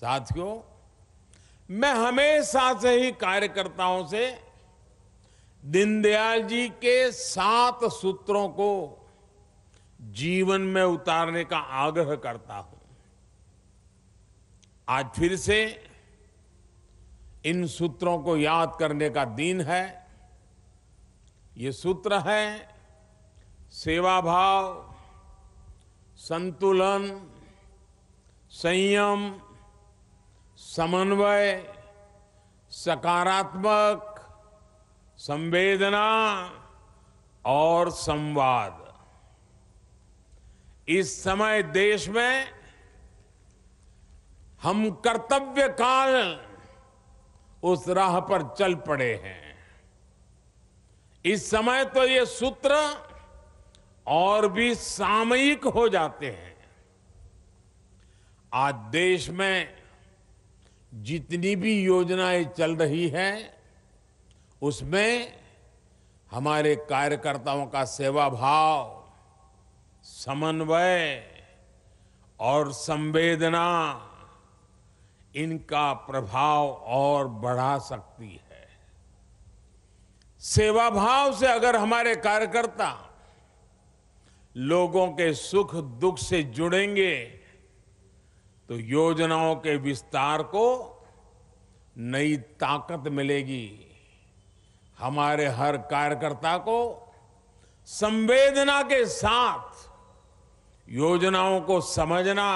साथियों मैं हमेशा से ही कार्यकर्ताओं से दीनदयाल जी के सात सूत्रों को जीवन में उतारने का आग्रह करता हूं आज फिर से इन सूत्रों को याद करने का दिन है ये सूत्र है सेवा भाव संतुलन संयम समन्वय सकारात्मक संवेदना और संवाद इस समय देश में हम कर्तव्य काल उस राह पर चल पड़े हैं इस समय तो ये सूत्र और भी सामयिक हो जाते हैं आज देश में जितनी भी योजनाएं चल रही हैं उसमें हमारे कार्यकर्ताओं का सेवा भाव समन्वय और संवेदना इनका प्रभाव और बढ़ा सकती है सेवा भाव से अगर हमारे कार्यकर्ता लोगों के सुख दुख से जुड़ेंगे तो योजनाओं के विस्तार को नई ताकत मिलेगी हमारे हर कार्यकर्ता को संवेदना के साथ योजनाओं को समझना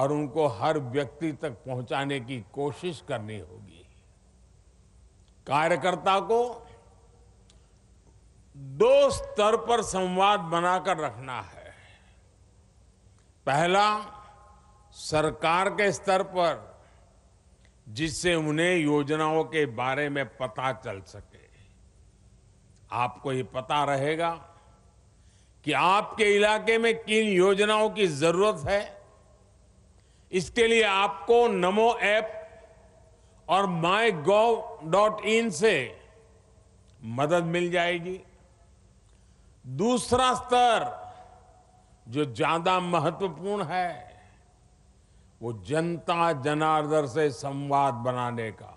और उनको हर व्यक्ति तक पहुंचाने की कोशिश करनी होगी कार्यकर्ता को दो स्तर पर संवाद बनाकर रखना है पहला सरकार के स्तर पर जिससे उन्हें योजनाओं के बारे में पता चल सके आपको ये पता रहेगा कि आपके इलाके में किन योजनाओं की जरूरत है इसके लिए आपको नमो ऐप और माई गोव डॉट इन से मदद मिल जाएगी दूसरा स्तर जो ज्यादा महत्वपूर्ण है वो जनता जनार्दन से संवाद बनाने का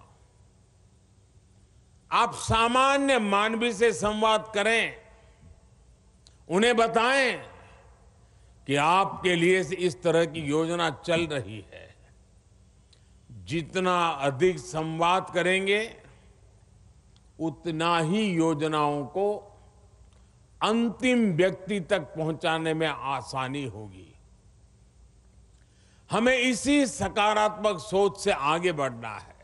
आप सामान्य मानवी से संवाद करें उन्हें बताएं कि आपके लिए इस तरह की योजना चल रही है जितना अधिक संवाद करेंगे उतना ही योजनाओं को अंतिम व्यक्ति तक पहुंचाने में आसानी होगी हमें इसी सकारात्मक सोच से आगे बढ़ना है